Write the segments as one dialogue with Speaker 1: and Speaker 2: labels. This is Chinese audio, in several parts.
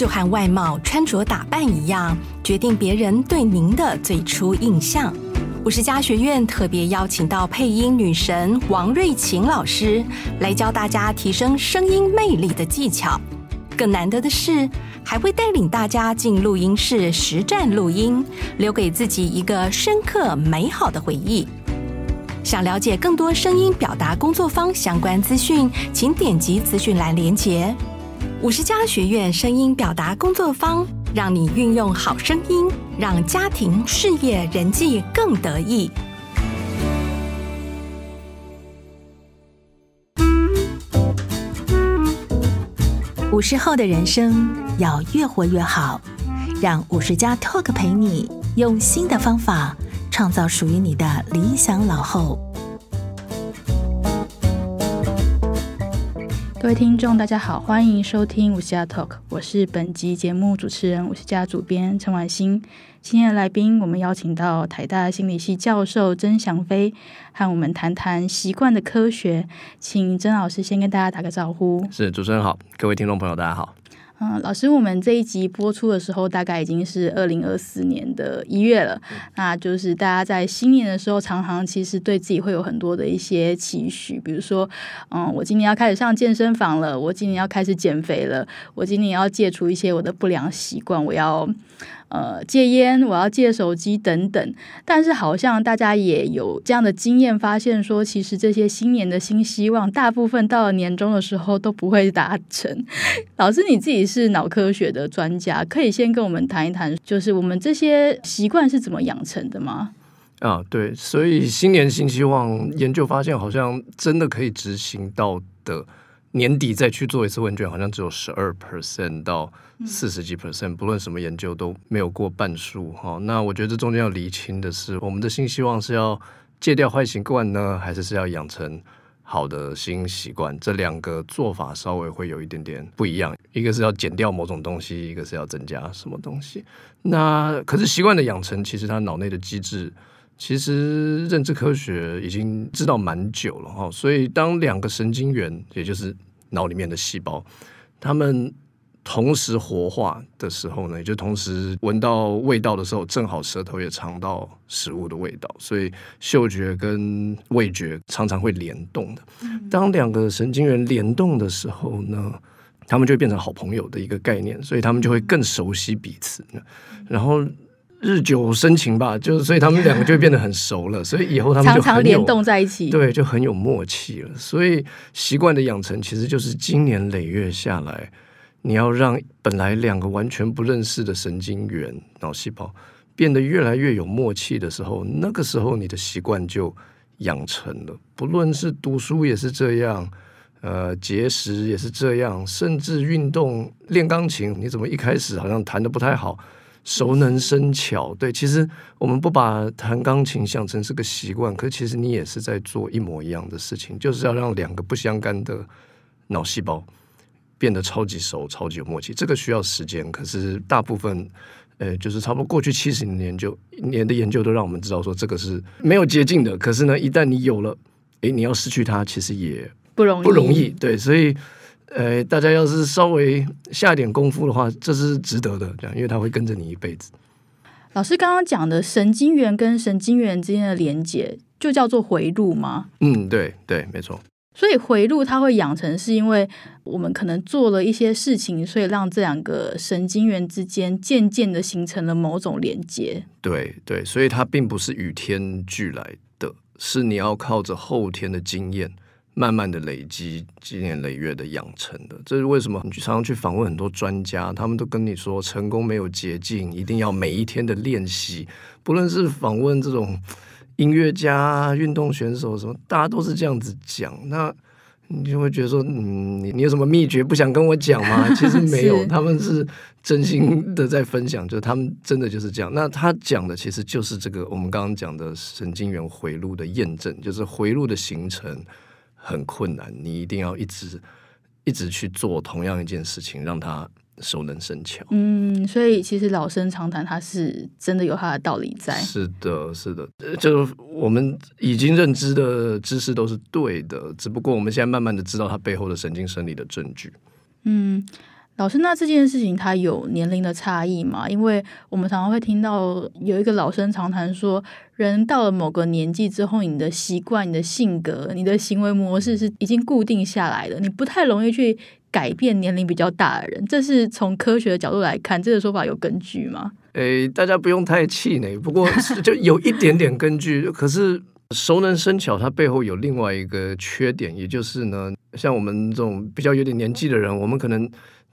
Speaker 1: 就和外貌、穿着打扮一样，决定别人对您的最初印象。我是家学院特别邀请到配音女神王瑞琴老师，来教大家提升声音魅力的技巧。更难得的是，还会带领大家进录音室实战录音，留给自己一个深刻美好的回忆。想了解更多声音表达工作坊相关资讯，请点击资讯栏链接。五十加学院声音表达工作坊，让你运用好声音，让家庭、事业、人际更得意。五十后的人生要越活越好，让五十加 Talk 陪你，用新的方法创造属于你的理想老后。各位听众，大家好，欢迎收听《五十家 Talk》，我是本集节目主持人、五十家主编陈婉欣。今天的来宾，我们邀请到台大心理系教授曾祥飞，和我们谈谈习惯的科学。请曾老师先跟大家打个招呼。
Speaker 2: 是，主持人好，各位听众朋友，大家好。
Speaker 1: 嗯，老师，我们这一集播出的时候，大概已经是二零二四年的一月了。那就是大家在新年的时候，常常其实对自己会有很多的一些期许，比如说，嗯，我今年要开始上健身房了，我今年要开始减肥了，我今年要戒除一些我的不良习惯，我要。呃，戒烟，我要戒手机等等。但是好像大家也有这样的经验，发现说，其实这些新年的新希望，大部分到了年终的时候都不会达成。老师，你自己是脑科学的专家，可以先跟我们谈一谈，就是我们这些习惯是怎么养成的吗？
Speaker 2: 啊，对，所以新年新希望研究发现，好像真的可以执行到的。年底再去做一次问卷，好像只有十二 percent 到四十几 percent，不论什么研究都没有过半数哈。那我觉得这中间要厘清的是，我们的新希望是要戒掉坏习惯呢，还是是要养成好的新习惯？这两个做法稍微会有一点点不一样，一个是要减掉某种东西，一个是要增加什么东西。那可是习惯的养成，其实它脑内的机制。其实认知科学已经知道蛮久了哈，所以当两个神经元，也就是脑里面的细胞，他们同时活化的时候呢，也就同时闻到味道的时候，正好舌头也尝到食物的味道，所以嗅觉跟味觉常常会联动的。当两个神经元联动的时候呢，他们就变成好朋友的一个概念，所以他们就会更熟悉彼此，然后。日久生情吧，就是所以他们两个就变得很熟了，所以以后他们常常联动
Speaker 1: 在一起，对，就
Speaker 2: 很有默契了。所以习惯的养成其实就是经年累月下来，你要让本来两个完全不认识的神经元、脑细胞变得越来越有默契的时候，那个时候你的习惯就养成了。不论是读书也是这样，呃，节食也是这样，甚至运动、练钢琴，你怎么一开始好像弹的不太好？熟能生巧，对。其实我们不把弹钢琴想成是个习惯，可是其实你也是在做一模一样的事情，就是要让两个不相干的脑细胞变得超级熟、超级有默契。这个需要时间，可是大部分呃，就是差不多过去七十年研究年的研究都让我们知道说，这个是没有捷径的。可是呢，一旦你有了，诶，你要失去它，其实也
Speaker 1: 不容易，不容易，
Speaker 2: 对，所以。呃，大家要是稍微下一点功夫的话，这是值得的，这样，因为它会跟着你一辈子。
Speaker 1: 老师刚刚讲的神经元跟神经元之间的连接，就叫做回路吗？
Speaker 2: 嗯，对对，没错。
Speaker 1: 所以回路它会养成，是因为我们可能做了一些事情，所以让这两个神经元之间渐渐的形成了某种连接。
Speaker 2: 对对，所以它并不是与天俱来的，是你要靠着后天的经验。慢慢的累积，积年累月的养成的，这是为什么？你常常去访问很多专家，他们都跟你说，成功没有捷径，一定要每一天的练习。不论是访问这种音乐家、运动选手，什么，大家都是这样子讲。那你就会觉得说，嗯，你你有什么秘诀不想跟我讲吗？其实没有，他们是真心的在分享，就他们真的就是这样。那他讲的其实就是这个我们刚刚讲的神经元回路的验证，就是回路的形成。很困难，你一定要一直一直去做同样一件事情，让它熟能生巧。
Speaker 1: 嗯，所以其实老生常谈，它是真的有它的道理在。是
Speaker 2: 的，是的，就是我们已经认知的知识都是对的，只不过我们现在慢慢的知道它背后的神经生理的证据。
Speaker 1: 嗯。老师，那这件事情它有年龄的差异吗？因为我们常常会听到有一个老生常谈，说人到了某个年纪之后，你的习惯、你的性格、你的行为模式是已经固定下来的，你不太容易去改变年龄比较大的人。这是从科学的角度来看，这个说法有根据吗？
Speaker 2: 诶，大家不用太气馁，不过就有一点点根据。可是熟能生巧，它背后有另外一个缺点，也就是呢，像我们这种比较有点年纪的人，我们可能。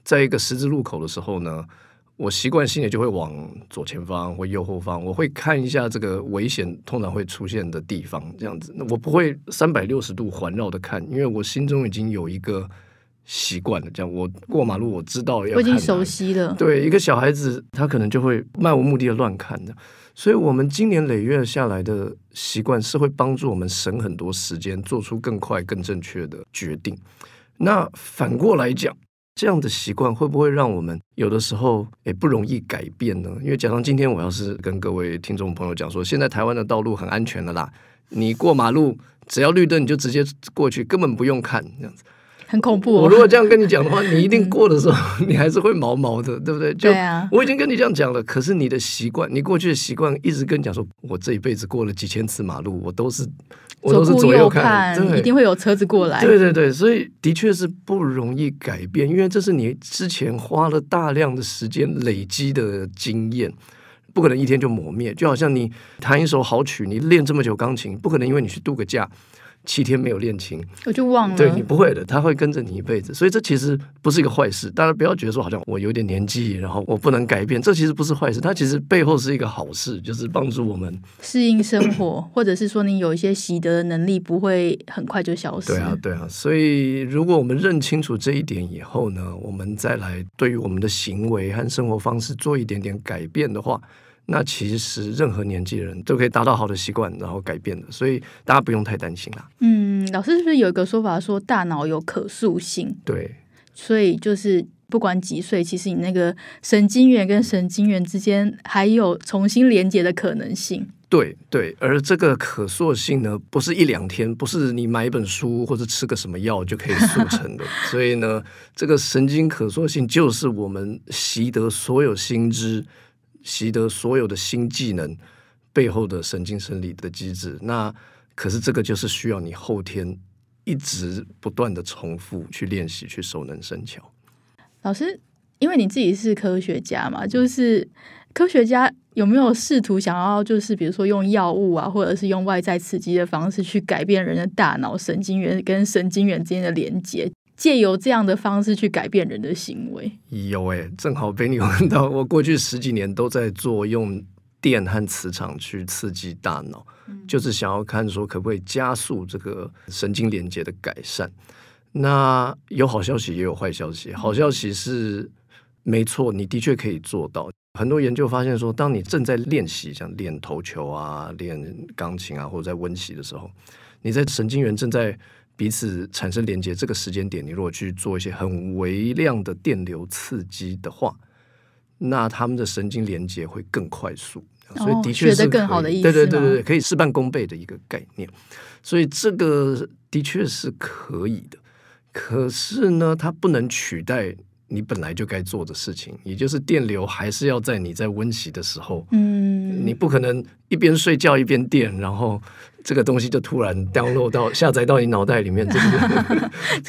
Speaker 2: 在一个十字路口的时候呢，我习惯性的就会往左前方或右后方，我会看一下这个危险通常会出现的地方。这样子，我不会三百六十度环绕的看，因为我心中已经有一个习惯了。这样，我过马路我知道要已经熟
Speaker 1: 悉了。对，一个
Speaker 2: 小孩子他可能就会漫无目的的乱看的。所以，我们今年累月下来的习惯是会帮助我们省很多时间，做出更快更正确的决定。那反过来讲。这样的习惯会不会让我们有的时候也不容易改变呢？因为，假如今天我要是跟各位听众朋友讲说，现在台湾的道路很安全的啦，你过马路只要绿灯你就直接过去，根本不用看，这样子
Speaker 1: 很恐怖。我如果
Speaker 2: 这样跟你讲的话，你一定过的时候 你还是会毛毛的，对不对？对啊。我已经跟你这样讲了，可是你的习惯，你过去的习惯，一直跟你讲说，我这一辈子过了几千次马路，我都是。左右看，一定
Speaker 1: 会有车子过来。对对对，
Speaker 2: 所以的确是不容易改变，因为这是你之前花了大量的时间累积的经验，不可能一天就磨灭。就好像你弹一首好曲，你练这么久钢琴，不可能因为你去度个假。七天没有练琴，
Speaker 1: 我就忘了。对你
Speaker 2: 不会的，他会跟着你一辈子，所以这其实不是一个坏事。大家不要觉得说好像我有点年纪，然后我不能改变，这其实不是坏事。它其实背后是一个好事，就是帮助我们
Speaker 1: 适应生活，或者是说你有一些习得的能力不会很快就消失。对啊，对
Speaker 2: 啊。所以如果我们认清楚这一点以后呢，我们再来对于我们的行为和生活方式做一点点改变的话。那其实任何年纪的人都可以达到好的习惯，然后改变的，所以大家不用太担心啦。
Speaker 1: 嗯，老师是不是有一个说法说大脑有可塑性？对，所以就是不管几岁，其实你那个神经元跟神经元之间还有重新连接的可能性。
Speaker 2: 对对，而这个可塑性呢，不是一两天，不是你买一本书或者吃个什么药就可以塑 成的。所以呢，这个神经可塑性就是我们习得所有新知。习得所有的新技能背后的神经生理的机制，那可是这个就是需要你后天一直不断的重复去练习，去熟能生巧。
Speaker 1: 老师，因为你自己是科学家嘛，就是科学家有没有试图想要，就是比如说用药物啊，或者是用外在刺激的方式去改变人的大脑神经元跟神经元之间的连接？借由这样的方式去改变人的行为，
Speaker 2: 有诶，正好被你问到。我过去十几年都在做用电和磁场去刺激大脑，就是想要看说可不可以加速这个神经连接的改善。那有好消息，也有坏消息。好消息是，没错，你的确可以做到。很多研究发现说，当你正在练习，像练头球啊、练钢琴啊，或者在温习的时候，你在神经元正在。彼此产生连接，这个时间点，你如果去做一些很微量的电流刺激的话，那他们的神经连接会更快速，
Speaker 1: 所以的确是可以，对对对对，可
Speaker 2: 以事半功倍的一个概念。所以这个的确是可以的，可是呢，它不能取代你本来就该做的事情，也就是电流还是要在你在温习的时候，嗯，你不可能一边睡觉一边电，然后。这个东西就突然掉落到下载到你脑袋里面，这是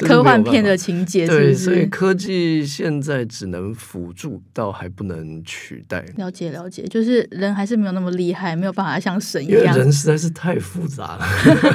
Speaker 2: 科幻片的情节。对，所以科技现在只能辅助，到还不能取代。
Speaker 1: 了解，了解，就是人还是没有那么厉害，没有办法像神一样。人实在
Speaker 2: 是太复杂了。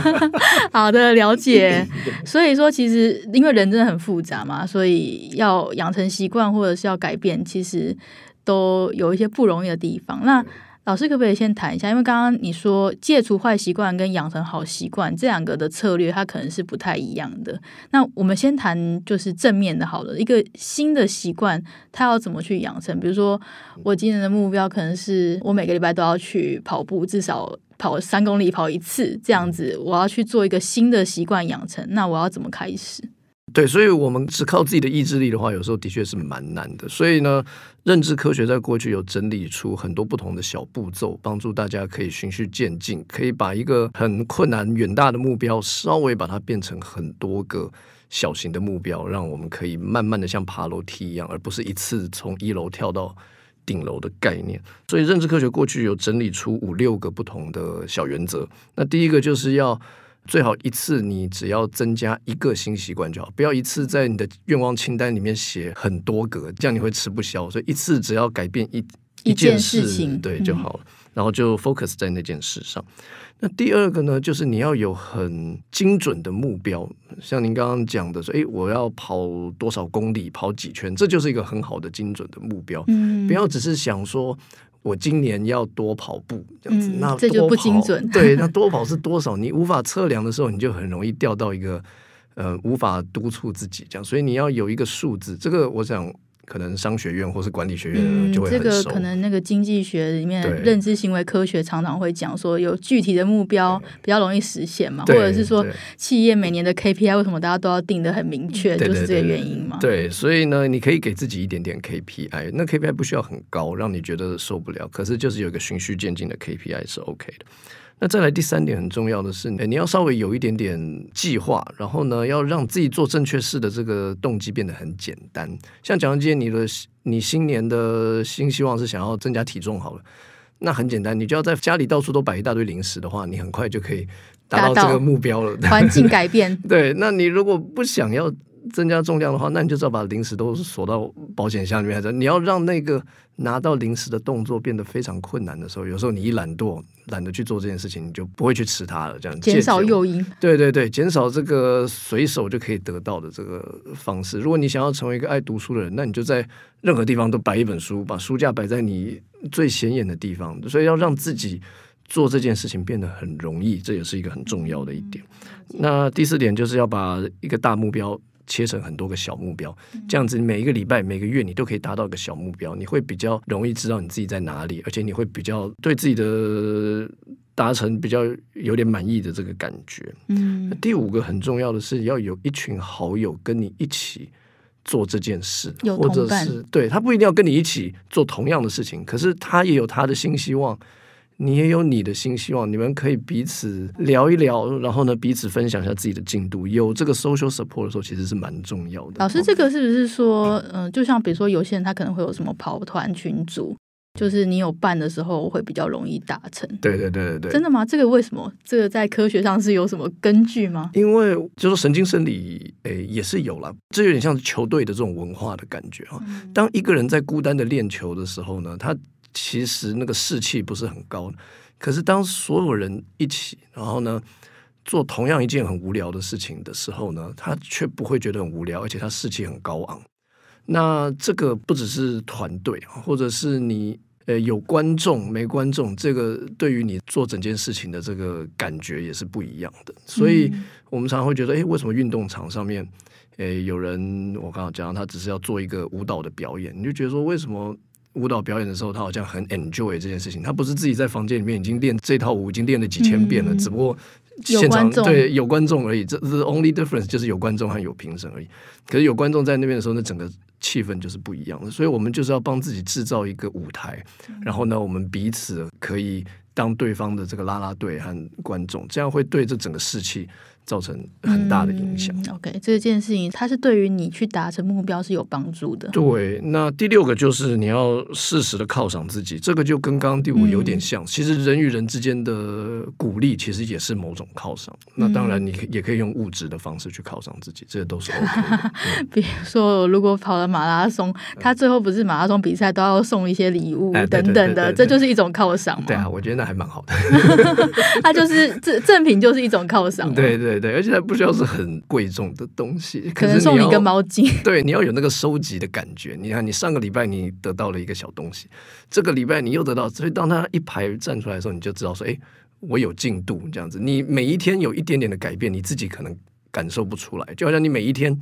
Speaker 1: 好的，了解。所以说，其实因为人真的很复杂嘛，所以要养成习惯或者是要改变，其实都有一些不容易的地方。那。老师可不可以先谈一下？因为刚刚你说戒除坏习惯跟养成好习惯这两个的策略，它可能是不太一样的。那我们先谈，就是正面的好的一个新的习惯，它要怎么去养成？比如说，我今年的目标可能是我每个礼拜都要去跑步，至少跑三公里跑一次，这样子，我要去做一个新的习惯养成，那我要怎么开始？
Speaker 2: 对，所以我们只靠自己的意志力的话，有时候的确是蛮难的。所以呢？认知科学在过去有整理出很多不同的小步骤，帮助大家可以循序渐进，可以把一个很困难远大的目标，稍微把它变成很多个小型的目标，让我们可以慢慢的像爬楼梯一样，而不是一次从一楼跳到顶楼的概念。所以，认知科学过去有整理出五六个不同的小原则。那第一个就是要。最好一次你只要增加一个新习惯就好，不要一次在你的愿望清单里面写很多格，这样你会吃不消。所以一次只要改变一一件事情，对就好了，然后就 focus 在那件事上。那第二个呢，就是你要有很精准的目标，像您刚刚讲的说，诶，我要跑多少公里，跑几圈，这就是一个很好的精准的目标。嗯，不要只是想说。我今年要多跑步，这样子，那多跑 对，那多跑是多少？你无法测量的时候，你就很容易掉到一个呃，无法督促自己这样，所以你要有一个数字。这个我想。可能商学院或是管理学院就会很熟。嗯，这个可能
Speaker 1: 那个经济学里面认知行为科学常常会讲说，有具体的目标比较容易实现嘛，或者是说企业每年的 KPI 为什么大家都要定的很明确，就是这个原因嘛。
Speaker 2: 对，所以呢，你可以给自己一点点 KPI，那 KPI 不需要很高，让你觉得受不了，可是就是有一个循序渐进的 KPI 是 OK 的。那再来第三点很重要的是，你要稍微有一点点计划，然后呢，要让自己做正确事的这个动机变得很简单。像蒋小姐，你的你新年的新希望是想要增加体重好了，那很简单，你就要在家里到处都摆一大堆零食的话，你很快就可以
Speaker 1: 达到这个目
Speaker 2: 标了。环境改
Speaker 1: 变，对，
Speaker 2: 那你如果不想要。增加重量的话，那你就只要把零食都锁到保险箱里面。这样，你要让那个拿到零食的动作变得非常困难的时候，有时候你一懒惰，懒得去做这件事情，你就不会去吃它了。这样，减少诱因，对对对，减少这个随手就可以得到的这个方式。如果你想要成为一个爱读书的人，那你就在任何地方都摆一本书，把书架摆在你最显眼的地方。所以要让自己做这件事情变得很容易，这也是一个很重要的一点。那第四点就是要把一个大目标。切成很多个小目标，这样子每一个礼拜、每个月你都可以达到一个小目标，你会比较容易知道你自己在哪里，而且你会比较对自己的达成比较有点满意的这个感觉。嗯，第五个很重要的是要有一群好友跟你一起做这件事，或者是对他不一定要跟你一起做同样的事情，可是他也有他的新希望。你也有你的心希望，你们可以彼此聊一聊，然后呢，彼此分享一下自己的进度。有这个 social support 的时候，其实是蛮重要的。
Speaker 1: 老师，这个是不是说，嗯，就像比如说有些人他可能会有什么跑团群组，就是你有伴的时候会比较容易达成。
Speaker 2: 对对对对对。真的
Speaker 1: 吗？这个为什么？这个在科学上是有什么根据吗？因
Speaker 2: 为就是神经生理，诶，也是有了。这有点像球队的这种文化的感觉啊。当一个人在孤单的练球的时候呢，他。其实那个士气不是很高，可是当所有人一起，然后呢，做同样一件很无聊的事情的时候呢，他却不会觉得很无聊，而且他士气很高昂。那这个不只是团队或者是你呃有观众没观众，这个对于你做整件事情的这个感觉也是不一样的。所以我们常常会觉得，哎，为什么运动场上面，诶有人我刚刚讲，他只是要做一个舞蹈的表演，你就觉得说为什么？舞蹈表演的时候，他好像很 enjoy 这件事情。他不是自己在房间里面已经练这套舞，已经练了几千遍了。只不过现场对有观众而已。这是 only difference 就是有观众和有评审而已。可是有观众在那边的时候，那整个气氛就是不一样的。所以我们就是要帮自己制造一个舞台，然后呢，我们彼此可以当对方的这个拉拉队和观众，这样会对这整个士气。造成很大的影响。
Speaker 1: OK，这件事情它是对于你去达成目标是有帮助的。对，
Speaker 2: 那第六个就是你要适时的犒赏自己，这个就跟刚刚第五有点像。其实人与人之间的鼓励，其实也是某种犒赏。那当然，你也可以用物质的方式去犒赏自己，这些都是 OK。
Speaker 1: 比如说，如果跑了马拉松，他最后不是马拉松比赛都要送一些礼物等等的，这就是一种犒赏嘛。
Speaker 2: 对啊，我觉得那还蛮好的。
Speaker 1: 他 就是赠正品，就是一种犒赏。对
Speaker 2: 对。对对，而且还不需要是很贵重的东西，可能送你一个毛巾。对，你要有那个收集的感觉。你看，你上个礼拜你得到了一个小东西，这个礼拜你又得到，所以当他一排站出来的时候，你就知道说，哎，我有进度这样子。你每一天有一点点的改变，你自己可能感受不出来，就好像你每一天。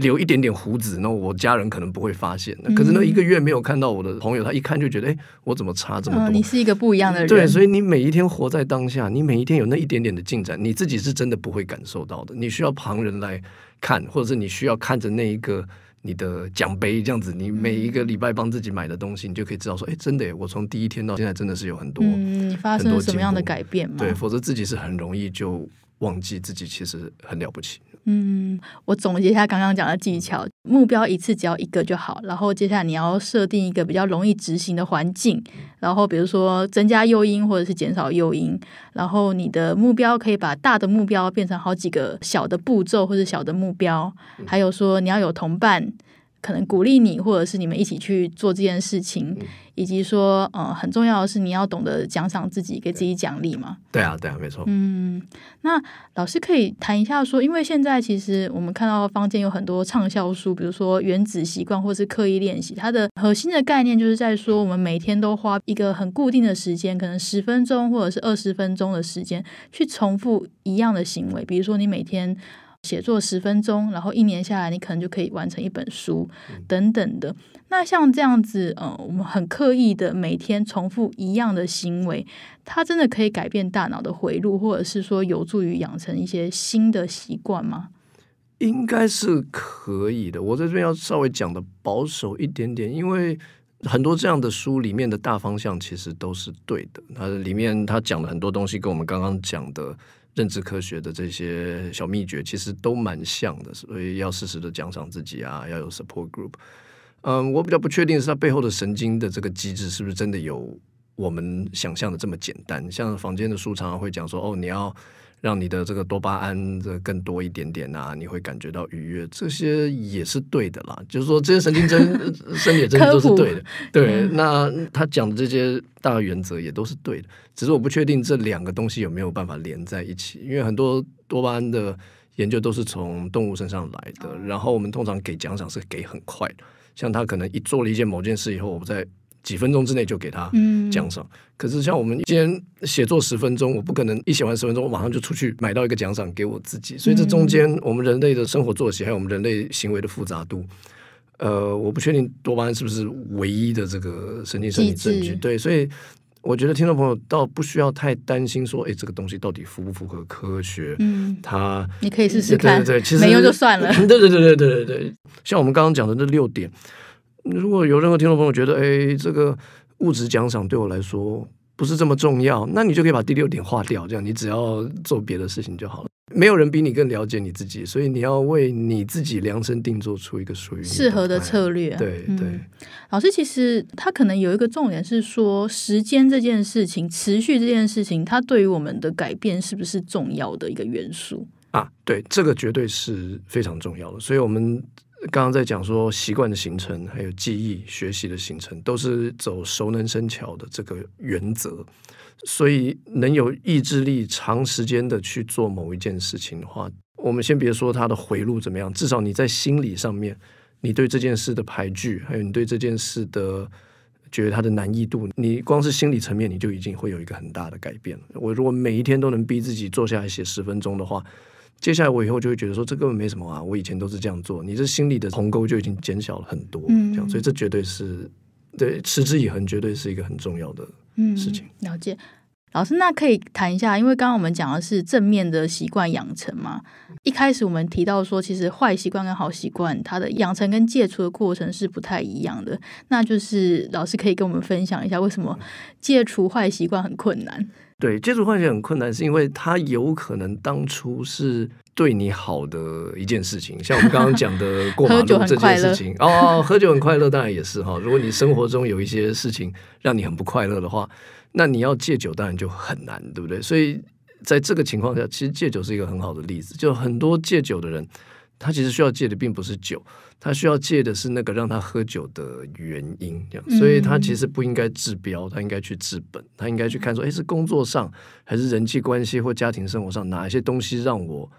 Speaker 2: 留一点点胡子，那我家人可能不会发现。可是那一个月没有看到我的朋友，他一看就觉得，哎，我怎么差这么多？你
Speaker 1: 是一个不一样的人，对，所以
Speaker 2: 你每一天活在当下，你每一天有那一点点的进展，你自己是真的不会感受到的。你需要旁人来看，或者是你需要看着那一个你的奖杯，这样子，你每一个礼拜帮自己买的东西，你就可以知道说，哎，真的，我从第一天到现在真的是有很多，嗯，
Speaker 1: 发生什么样的改变？对，否
Speaker 2: 则自己是很容易就忘记自己其实很了
Speaker 1: 不起。嗯，我总结一下刚刚讲的技巧：目标一次只要一个就好，然后接下来你要设定一个比较容易执行的环境，然后比如说增加诱因或者是减少诱因，然后你的目标可以把大的目标变成好几个小的步骤或者小的目标，还有说你要有同伴。可能鼓励你，或者是你们一起去做这件事情，以及说，呃，很重要的是你要懂得奖赏自己，给自己奖励嘛。
Speaker 2: 对啊，对啊，没错。
Speaker 1: 嗯，那老师可以谈一下说，因为现在其实我们看到坊间有很多畅销书，比如说《原子习惯》或是《刻意练习》，它的核心的概念就是在说，我们每天都花一个很固定的时间，可能十分钟或者是二十分钟的时间，去重复一样的行为，比如说你每天。写作十分钟，然后一年下来，你可能就可以完成一本书等等的。那像这样子，嗯，我们很刻意的每天重复一样的行为，它真的可以改变大脑的回路，或者是说有助于养成一些新的习惯吗？应该是
Speaker 2: 可以的。我在这边要稍微讲的保守一点点，因为很多这样的书里面的大方向其实都是对的。它里面它讲的很多东西跟我们刚刚讲的。认知科学的这些小秘诀，其实都蛮像的，所以要适时的奖赏自己啊，要有 support group。嗯，我比较不确定是它背后的神经的这个机制是不是真的有我们想象的这么简单。像房间的书常常会讲说，哦，你要。让你的这个多巴胺这更多一点点啊，你会感觉到愉悦，这些也是对的啦。就是说这些神经针、生解针都是对的，对。那他讲的这些大原则也都是对的，只是我不确定这两个东西有没有办法连在一起，因为很多多巴胺的研究都是从动物身上来的，然后我们通常给奖赏是给很快，的。像他可能一做了一件某件事以后，我们在。几分钟之内就给他奖赏，可是像我们今天写作十分钟，我不可能一写完十分钟，我马上就出去买到一个奖赏给我自己。所以这中间，我们人类的生活作息还有我们人类行为的复杂度，呃，我不确定多巴胺是不是唯一的这个神经生理证据。对，所以我觉得听众朋友倒不需要太担心说，哎，这个东西到底符不符合科学？嗯，它你可以试试看，对对对，没用就算了。对对对对对对对，像我们刚刚讲的那六点。如果有任何听众朋友觉得，哎，这个物质奖赏对我来说不是这么重要，那你就可以把第六点划掉，这样你只要做别的事情就好了。没有人比你更了解你自己，所以你要为你自己量身定做出一个属于适合的策略。对
Speaker 1: 对，老师其实他可能有一个重点是说，时间这件事情、持续这件事情，它对于我们的改变是不是重要的一个元素
Speaker 2: 啊？对，这个绝对是非常重要的，所以我们。刚刚在讲说习惯的形成，还有记忆、学习的形成，都是走熟能生巧的这个原则。所以能有意志力长时间的去做某一件事情的话，我们先别说它的回路怎么样，至少你在心理上面，你对这件事的排拒，还有你对这件事的觉得它的难易度，你光是心理层面，你就已经会有一个很大的改变。我如果每一天都能逼自己坐下来写十分钟的话。接下来我以后就会觉得说这根本没什么啊，我以前都是这样做，你这心里的鸿沟就已经减小了很多，
Speaker 1: 这样，所以这
Speaker 2: 绝对是对持之以恒，绝对是一个很重要的
Speaker 1: 事情。了解，老师，那可以谈一下，因为刚刚我们讲的是正面的习惯养成嘛，一开始我们提到说，其实坏习惯跟好习惯它的养成跟戒除的过程是不太一样的，那就是老师可以跟我们分享一下，为什么戒除坏习惯很困难？
Speaker 2: 对，接触幻想很困难，是因为他有可能当初是对你好的一件事情，像我们刚刚讲的 过马路这件事情哦，喝酒很快乐，当然也是哈。如果你生活中有一些事情让你很不快乐的话，那你要戒酒，当然就很难，对不对？所以在这个情况下，其实戒酒是一个很好的例子，就很多戒酒的人。他其实需要戒的并不是酒，他需要戒的是那个让他喝酒的原因，这样。所以他其实不应该治标，他应该去治本，他应该去看说，哎，是工作上还是人际关系或家庭生活上哪一些东西让我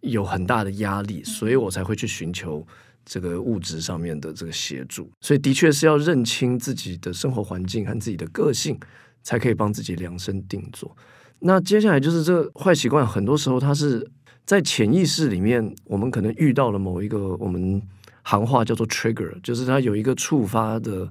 Speaker 2: 有很大的压力，所以我才会去寻求这个物质上面的这个协助。所以的确是要认清自己的生活环境和自己的个性，才可以帮自己量身定做。那接下来就是这个坏习惯，很多时候他是。在潜意识里面，我们可能遇到了某一个我们行话叫做 trigger，就是它有一个触发的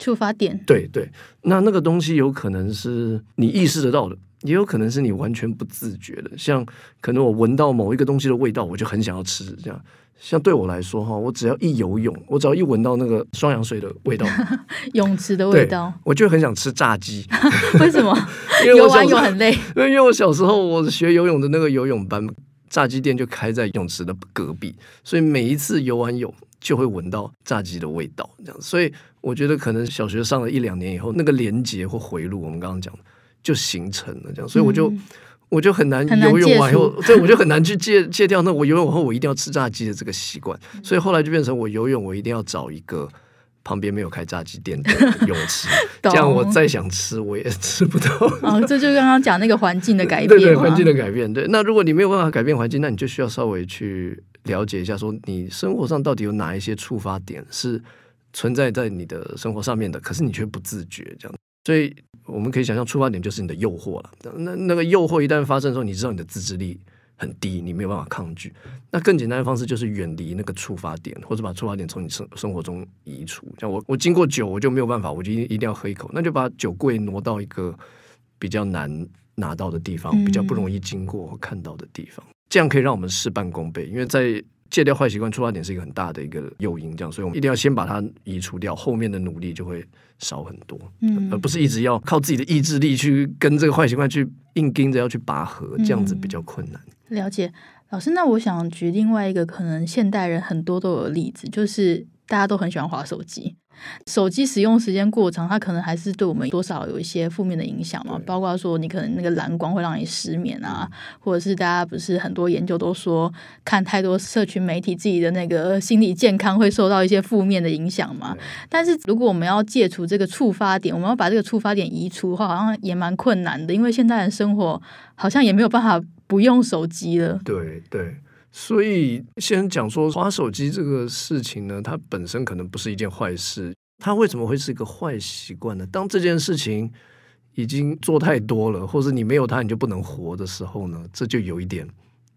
Speaker 1: 触发点。对
Speaker 2: 对，那那个东西有可能是你意识得到的，也有可能是你完全不自觉的。像可能我闻到某一个东西的味道，我就很想要吃。这样，像对我来说哈，我只要一游泳，我只要一闻到那个双氧水的味道，
Speaker 1: 泳池的味道，
Speaker 2: 我就很想吃炸鸡。
Speaker 1: 为什么？因为游泳很累。
Speaker 2: 因为我小时候我学游泳的那个游泳班。炸鸡店就开在泳池的隔壁，所以每一次游完泳就会闻到炸鸡的味道，这样。所以我觉得可能小学上了一两年以后，那个连结或回路，我们刚刚讲的就形成了这样。所以我就我就很难游泳完后，对，我就很难去戒戒掉那我游泳后我一定要吃炸鸡的这个习惯。所以后来就变成我游泳我一定要找一个。旁边没有开炸鸡店的泳池，这样我再想吃我也吃不到。
Speaker 1: 哦，这就是刚刚讲那个环境的改变，对环境的
Speaker 2: 改变。对，那如果你没有办法改变环境，那你就需要稍微去了解一下，说你生活上到底有哪一些触发点是存在在你的生活上面的，可是你却不自觉。这样，所以我们可以想象，触发点就是你的诱惑了。那那个诱惑一旦发生的时候，你知道你的自制力。很低，你没有办法抗拒。那更简单的方式就是远离那个触发点，或者把触发点从你生生活中移除。像我，我经过酒，我就没有办法，我就一定要喝一口。那就把酒柜挪到一个比较难拿到的地方，比较不容易经过看到的地方，这样可以让我们事半功倍。因为在戒掉坏习惯，触发点是一个很大的一个诱因，这样，所以我们一定要先把它移除掉，后面的努力就会少很多，嗯，而不是一直要靠自己的意志力去跟这个坏习惯去硬盯着要去拔河，这样子比较困难。
Speaker 1: 了解老师，那我想举另外一个可能现代人很多都有例子，就是大家都很喜欢划手机，手机使用时间过长，它可能还是对我们多少有一些负面的影响嘛。包括说你可能那个蓝光会让你失眠啊，或者是大家不是很多研究都说看太多社群媒体，自己的那个心理健康会受到一些负面的影响嘛。但是如果我们要戒除这个触发点，我们要把这个触发点移除的话，好像也蛮困难的，因为现代人生活好像也没有办法。不用手机了，
Speaker 2: 对对，所以先讲说滑手机这个事情呢，它本身可能不是一件坏事，它为什么会是一个坏习惯呢？当这件事情已经做太多了，或者你没有它你就不能活的时候呢，这就有一点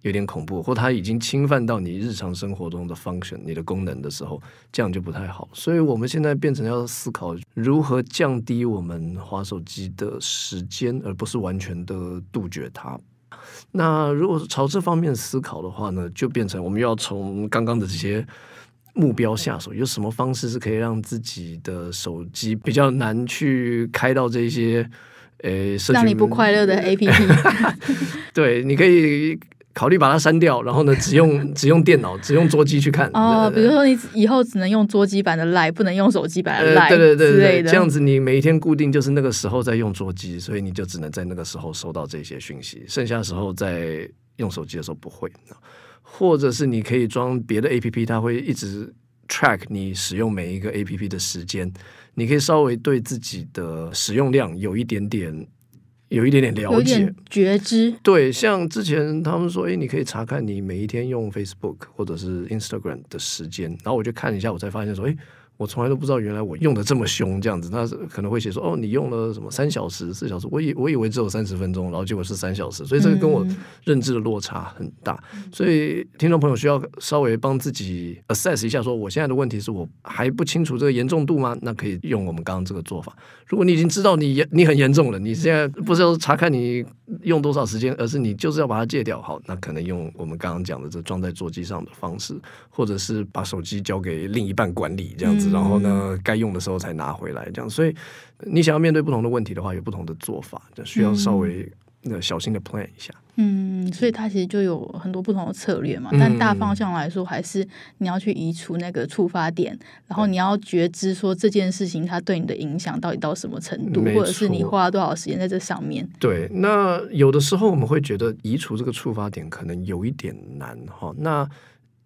Speaker 2: 有点恐怖，或它已经侵犯到你日常生活中的 function，你的功能的时候，这样就不太好。所以我们现在变成要思考如何降低我们滑手机的时间，而不是完全的杜绝它。那如果是朝这方面思考的话呢，就变成我们要从刚刚的这些目标下手，有什么方式是可以让自己的手机比较难去开到这些诶，让你不快乐
Speaker 1: 的 A P P？
Speaker 2: 对，你可以。考虑把它删掉，然后呢，只用只用电脑，只用桌机去看。
Speaker 1: 哦，比如说你以后只能用桌机版的赖，不能用手机版的赖对对对，这样子，
Speaker 2: 你每一天固定就是那个时候在用桌机，所以你就只能在那个时候收到这些讯息，剩下的时候在用手机的时候不会。或者是你可以装别的 A P P，它会一直 track 你使用每一个 A P P 的时间。你可以稍微对自己的使用量有一点点。有一点点了解、觉知，对，像之前他们说，哎，你可以查看你每一天用 Facebook 或者是 Instagram 的时间，然后我就看一下，我才发现说，哎。我从来都不知道，原来我用的这么凶，这样子。他是可能会写说：“哦，你用了什么三小时、四小时？”我以我以为只有三十分钟，然后结果是三小时，所以这个跟我认知的落差很大。所以听众朋友需要稍微帮自己 assess 一下，说我现在的问题是我还不清楚这个严重度吗？那可以用我们刚刚这个做法。如果你已经知道你严你很严重了，你现在不是要查看你用多少时间，而是你就是要把它戒掉。好，那可能用我们刚刚讲的这装在座机上的方式，或者是把手机交给另一半管理这样子。然后呢，该用的时候才拿回来，这样。所以你想要面对不同的问题的话，有不同的做法，就需要稍微小心的 plan 一下。
Speaker 1: 嗯，所以它其实就有很多不同的策略嘛。但大方向来说，还是你要去移除那个触发点，然后你要觉知说这件事情它对你的影响到底到什么程度，或者是你花了多少时间在这上面。
Speaker 2: 对，那有的时候我们会觉得移除这个触发点可能有一点难哈。那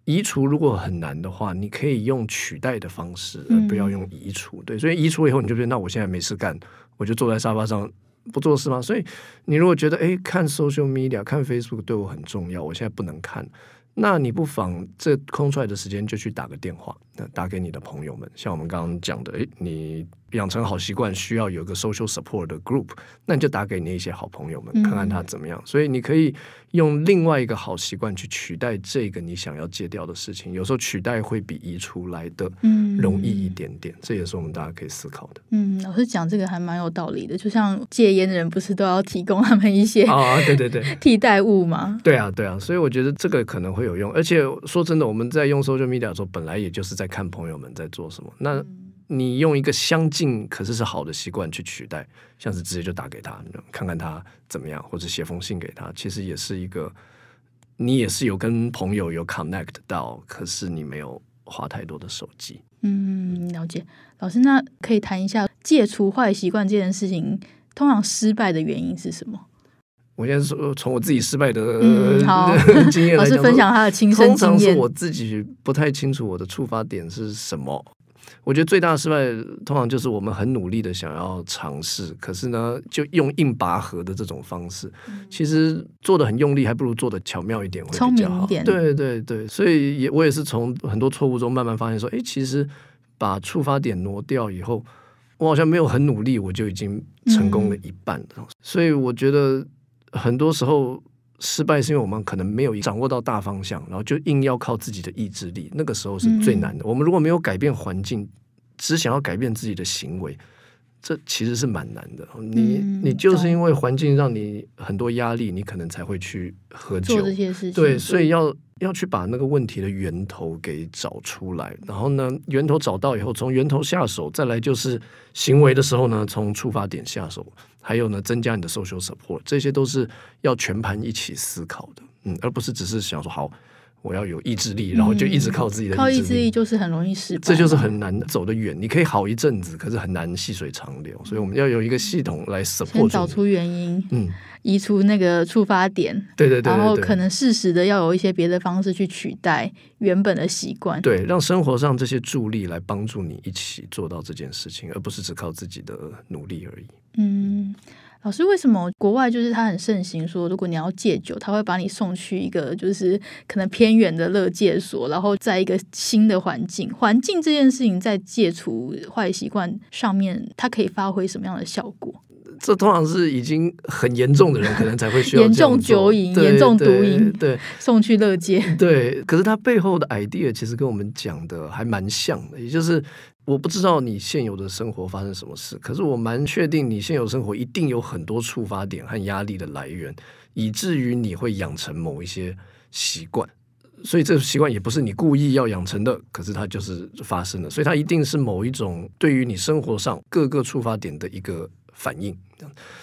Speaker 2: 移除如果很难的话，你可以用取代的方式，而不要用移除。对，所以移除以后你就变那我现在没事干，我就坐在沙发上不做事吗？所以你如果觉得哎，看 social media、看 Facebook 对我很重要，我现在不能看，那你不妨这空出来的时间就去打个电话。打给你的朋友们，像我们刚刚讲的，哎，你养成好习惯需要有个 social support 的 group，那你就打给你一些好朋友们，看看他怎么样。所以你可以用另外一个好习惯去取代这个你想要戒掉的事情。有时候取代会比移出来的容易一点点，这也是我们大家可以思考的。
Speaker 1: 嗯，老师讲这个还蛮有道理的。就像戒烟的人不是都要提供他们一些啊，对对对，替代物吗？
Speaker 2: 对啊，对啊。所以我觉得这个可能会有用。而且说真的，我们在用 social media 的时候，本来也就是在看朋友们在做什么，那你用一个相近可是是好的习惯去取代，像是直接就打给他，看看他怎么样，或者写封信给他，其实也是一个，你也是有跟朋友有 connect 到，可是你没有花太多的手机。
Speaker 1: 嗯，了解，老师，那可以谈一下戒除坏习惯这件事情，通常失败的原因是什么？
Speaker 2: 我先说，从我自己失败的 经验来讲，老师分享他的亲身经验，通常是我自己不太清楚我的触发点是什么。我觉得最大的失败，通常就是我们很努力的想要尝试，可是呢，就用硬拔河的这种方式，其实做的很用力，还不如做的巧妙一点会比较好。对对对，所以也我也是从很多错误中慢慢发现，说哎，其实把触发点挪掉以后，我好像没有很努力，我就已经成功了一半。所以我觉得。很多时候失败是因为我们可能没有掌握到大方向，然后就硬要靠自己的意志力，那个时候是最难的。我们如果没有改变环境，只想要改变自己的行为。这其实是蛮难的，你你就是因为环境让你很多压力，你可能才会去喝酒。做这些事情，对，所以要要去把那个问题的源头给找出来。然后呢，源头找到以后，从源头下手，再来就是行为的时候呢，从出发点下手，还有呢，增加你的 social support，这些都是要全盘一起思考的，嗯，而不是只是想说好。我要有意志力，然后就一直靠自己的。靠意志力
Speaker 1: 就是很容易失败，这就是很
Speaker 2: 难走得远。你可以好一阵子，可是很难细水长流。所以我们要有一个系统来 support，找出原因，嗯，
Speaker 1: 移除那个触发点。对对对。然后可能适时的要有一些别的方式去取代原本的习惯。对，
Speaker 2: 让生活上这些助力来帮助你一起做到这件事情，而不是只靠自己的努力而已。
Speaker 1: 嗯。老师，为什么国外就是他很盛行说，如果你要戒酒，他会把你送去一个就是可能偏远的乐戒所，然后在一个新的环境，环境这件事情在戒除坏习惯上面，它可以发挥什么样的效果？
Speaker 2: 这通常是已经很严重的人，可能才会需要严重酒瘾、严重毒瘾，对，
Speaker 1: 送去乐街。
Speaker 2: 对，可是他背后的 idea 其实跟我们讲的还蛮像的，也就是我不知道你现有的生活发生什么事，可是我蛮确定你现有生活一定有很多触发点和压力的来源，以至于你会养成某一些习惯。所以这个习惯也不是你故意要养成的，可是它就是发生了，所以它一定是某一种对于你生活上各个触发点的一个。反应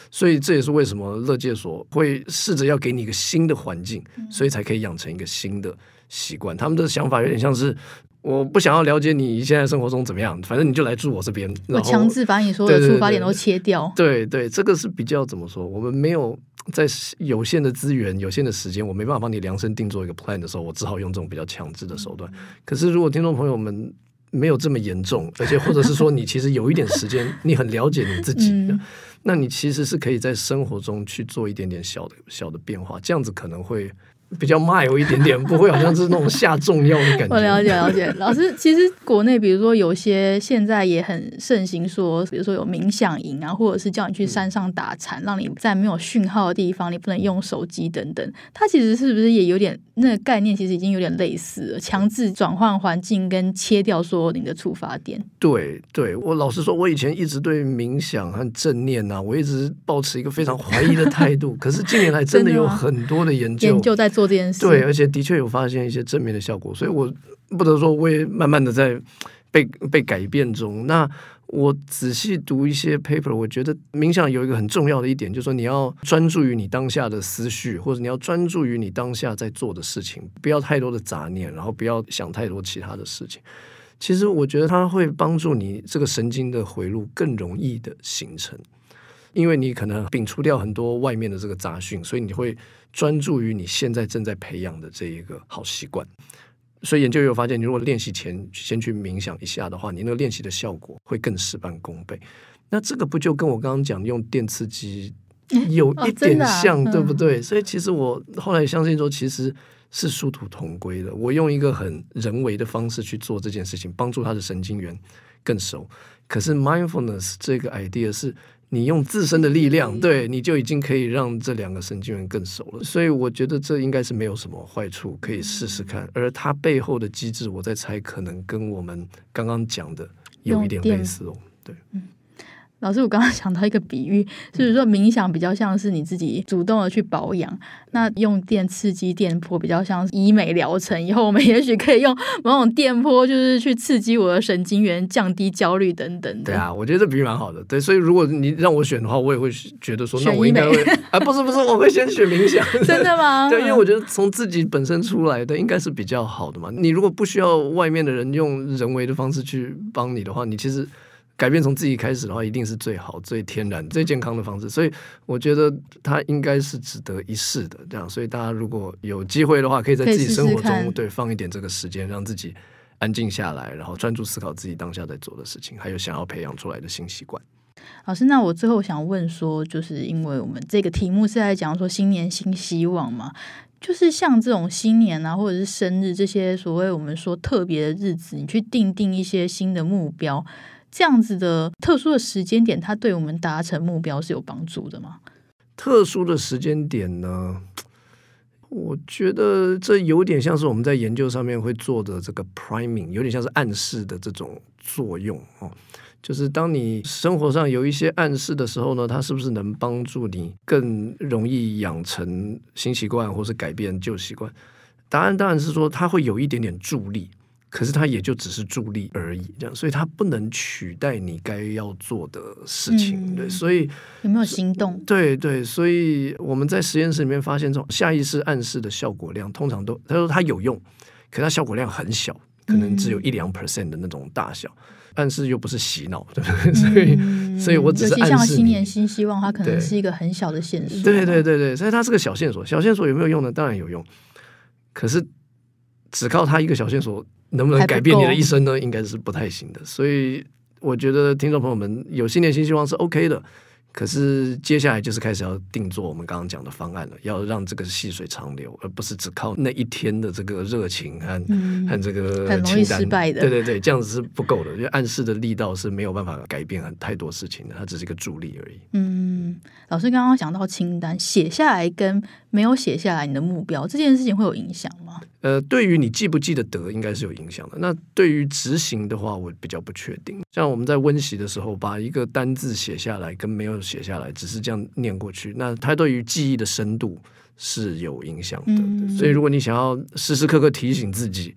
Speaker 2: 所以这也是为什么乐界所会试着要给你一个新的环境，所以才可以养成一个新的习惯。他们的想法有点像是，我不想要了解你现在生活中怎么样，反正你就来住我这边。我强制把你所有的出发点都切掉。对对，这个是比较怎么说？我们没有在有限的资源、有限的时间，我没办法帮你量身定做一个 plan 的时候，我只好用这种比较强制的手段。可是，如果听众朋友们。没有这么严重，而且或者是说，你其实有一点时间，你很了解你自己的，那你其实是可以在生活中去做一点点小的小的变化，这样子可能会。比较慢有一点点，不会好像是那种下重药的感觉。我了解了解，老
Speaker 1: 师，其实国内比如说有些现在也很盛行，说比如说有冥想营啊，或者是叫你去山上打禅，让你在没有讯号的地方，你不能用手机等等。它其实是不是也有点那个概念，其实已经有点类似，了，强制转换环境跟切掉说你的出发点。
Speaker 2: 对对，我老实说，我以前一直对冥想和正念啊，我一直保持一个非常怀疑的态度。可是近年来真的有很多的研究。研究
Speaker 1: 在。做这件事，对，而
Speaker 2: 且的确有发现一些正面的效果，所以我不能说我也慢慢的在被被改变中。那我仔细读一些 paper，我觉得冥想有一个很重要的一点，就是说你要专注于你当下的思绪，或者你要专注于你当下在做的事情，不要太多的杂念，然后不要想太多其他的事情。其实我觉得它会帮助你这个神经的回路更容易的形成。因为你可能摒除掉很多外面的这个杂讯，所以你会专注于你现在正在培养的这一个好习惯。所以研究有发现，你如果练习前先去冥想一下的话，你那个练习的效果会更事半功倍。那这个不就跟我刚刚讲用电刺激有一点像，对不对？所以其实我后来相信说，其实是殊途同归的。我用一个很人为的方式去做这件事情，帮助他的神经元更熟。可是 mindfulness 这个 idea 是。你用自身的力量，对，你就已经可以让这两个神经元更熟了。所以我觉得这应该是没有什么坏处，可以试试看。而它背后的机制，我在猜，可能跟我们刚刚讲的有一点类似哦。对，
Speaker 1: 嗯。老师，我刚刚想到一个比喻，就是说冥想比较像是你自己主动的去保养。那用电刺激电波比较像医美疗程，以后我们也许可以用某种电波，就是去刺激我的神经元，降低焦虑等等。对
Speaker 2: 啊，我觉得这比喻蛮好的。对，所以如果你让我选的话，我也会觉得说，应该美 啊，不是不是，我会先选冥想。真的吗？对，因为我觉得从自己本身出来的应该是比较好的嘛。你如果不需要外面的人用人为的方式去帮你的话，你其实。改变从自己开始的话，一定是最好、最天然、最健康的方式。所以我觉得它应该是值得一试的。这样，所以大家如果有机会的话，可以在自己生活中对放一点这个时间，让自己安静下来，然后专注思考自己当下在做的事情，还有想要培养出来的新习惯。
Speaker 1: 老师，那我最后想问说，就是因为我们这个题目是在讲说新年新希望嘛，就是像这种新年啊，或者是生日这些所谓我们说特别的日子，你去定定一些新的目标。这样子的特殊的时间点，它对我们达成目标是有帮助的吗？特
Speaker 2: 殊的时间点呢？我觉得这有点像是我们在研究上面会做的这个 priming，有点像是暗示的这种作用哦。就是当你生活上有一些暗示的时候呢，它是不是能帮助你更容易养成新习惯，或是改变旧习惯？答案当然是说，它会有一点点助力。可是它也就只是助力而已，这样，所以它不能取代你该要做的事情。对，所以有没有行动？对对，所以我们在实验室里面发现，这种下意识暗示的效果量通常都，他说他有用，可他效果量很小，
Speaker 1: 可能只有一
Speaker 2: 两 percent 的那种大小。暗示又不是洗脑，对不对？所以，所以我只是暗示新
Speaker 1: 年新希望，它可能是一个很小的线索。对对
Speaker 2: 对对，所以它是个小线索。小线索有没有用呢？当然有用。可是只靠它一个小线索。能不能改变你的一生呢？应该是不太行的。所以我觉得听众朋友们有信念、新希望是 OK 的。可是接下来就是开始要定做我们刚刚讲的方案了，要让这个细水长流，而不是只靠那一天的这个热情和和这个清单。对对对，这样子是不够的。因为暗示的力道是没有办法改变很太多事情的，它只是一个助力而已。
Speaker 1: 嗯，老师刚刚讲到清单写下来跟没有写下来你的目标这件事情会有影响。
Speaker 2: 呃，对于你记不记得得，应该是有影响的。那对于执行的话，我比较不确定。像我们在温习的时候，把一个单字写下来，跟没有写下来，只是这样念过去，那它对于记忆的深度是有影响的。所以，如果你想要时时刻刻提醒自己，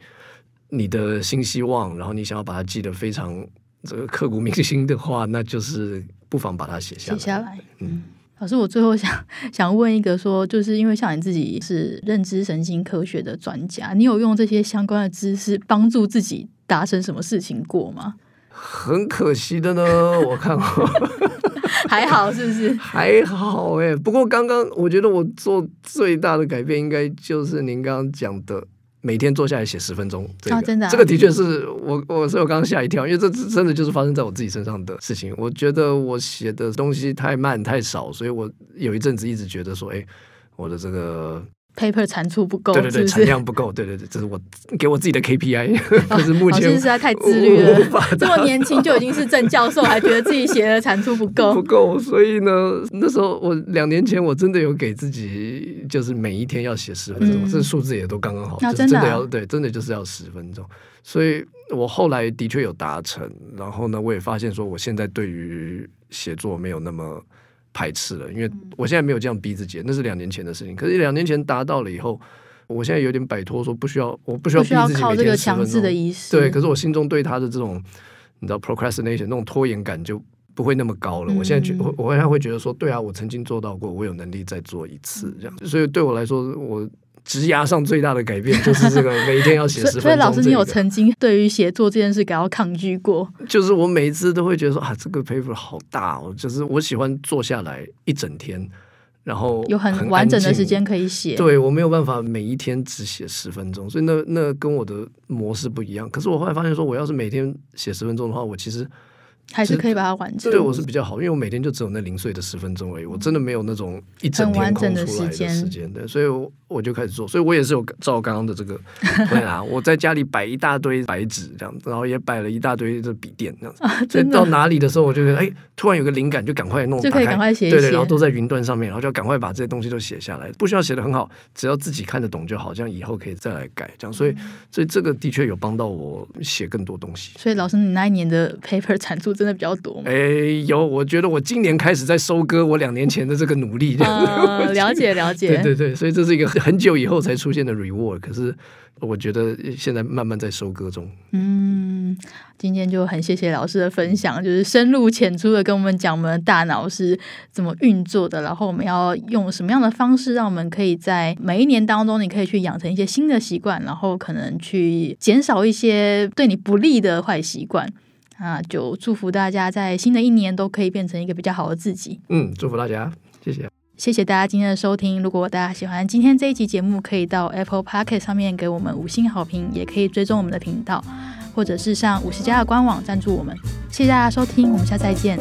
Speaker 2: 你的新希望，然后你想要把它记得非常这个刻骨铭心的话，那就是不妨把它写下来。写下
Speaker 1: 来，嗯。老师，我最后想想问一个，说就是因为像你自己是认知神经科学的专家，你有用这些相关的知识帮助自己达成什么事情过吗？
Speaker 2: 很可惜的呢，我看过，
Speaker 1: 还好是不是？
Speaker 2: 还好哎，不过刚刚我觉得我做最大的改变，应该就是您刚刚讲的。每天坐下来写十分钟，这个这个的确是我我所以我刚刚吓一跳，因为这真的就是发生在我自己身上的事情。我觉得我写的东西太慢太少，所以我有一阵子一直觉得说，哎，我的这个。
Speaker 1: paper 产出不够，对对对，产量
Speaker 2: 不够，对对对，这是我给我自己的 KPI。就是目前实在
Speaker 1: 太自律了，这么年轻就已经是正教授，还觉得自己写的产出不够，不
Speaker 2: 够。所以呢，那时候我两年前我真的有给自己，就是每一天要写十分钟，这数字也都刚刚好，真的要对，真的就是要十分钟。所以我后来的确有达成，然后呢，我也发现说，我现在对于写作没有那么。排斥了，因为我现在没有这样逼自己，那是两年前的事情。可是两年前达到了以后，我现在有点摆脱，说不需要，我不需要靠这个强制的仪式。对，可是我心中对他的这种，你知道，procrastination 那种拖延感就不会那么高了。我现在觉，我现在会觉得说，对啊，我曾经做到过，我有能力再做一次，这样。所以对我来说，我。职涯上最大的改变就是这个，每一天要写十。所以老师，你有曾
Speaker 1: 经对于写作这件事感到抗拒过？
Speaker 2: 就是我每一次都会觉得说啊，这个 paper 好大哦，就是我喜欢坐下来一整天，然后有很完整的时间可以写。对我没有办法每一天只写十分钟，所以那那跟我的模式不一样。可是我后来发现说，我要是每天写十分钟的话，我其实。
Speaker 1: 还是可以把它完成。对我是比
Speaker 2: 较好，因为我每天就只有那零碎的十分钟而已，我真的没有那种一整天空出来的时间。所以，我我就开始做。所以我也是有照我刚刚的这个，我在家里摆一大堆白纸这样子，然后也摆了一大堆的笔垫这样子。所以到哪里的时候，我就觉得哎，突然有个灵感，就赶快弄，就可以赶快写。对对，然后都在云端上面，然后就要赶快把这些东西都写下来，不需要写的很好，只要自己看得懂就好，这样以后可以再来改。这样，所以，所以这个的确有帮到我写更多东西。
Speaker 1: 所以，老师，你那一年的 paper 产出。真的比较多。
Speaker 2: 哎，有，我觉得我今年开始在收割我两年前的这个努力。了解了解，对对对，所以这是一个很久以后才出现的 reward。可是我觉得现在慢慢在收割中。
Speaker 1: 嗯，今天就很谢谢老师的分享，就是深入浅出的跟我们讲我们的大脑是怎么运作的，然后我们要用什么样的方式，让我们可以在每一年当中，你可以去养成一些新的习惯，然后可能去减少一些对你不利的坏习惯。那就祝福大家在新的一年都可以变成一个比较好的自己。
Speaker 2: 嗯，祝福大家，谢谢。
Speaker 1: 谢谢大家今天的收听。如果大家喜欢今天这一集节目，可以到 Apple p o c a e t 上面给我们五星好评，也可以追踪我们的频道，或者是上五十家的官网赞助我们。谢谢大家收听，我们下次再见。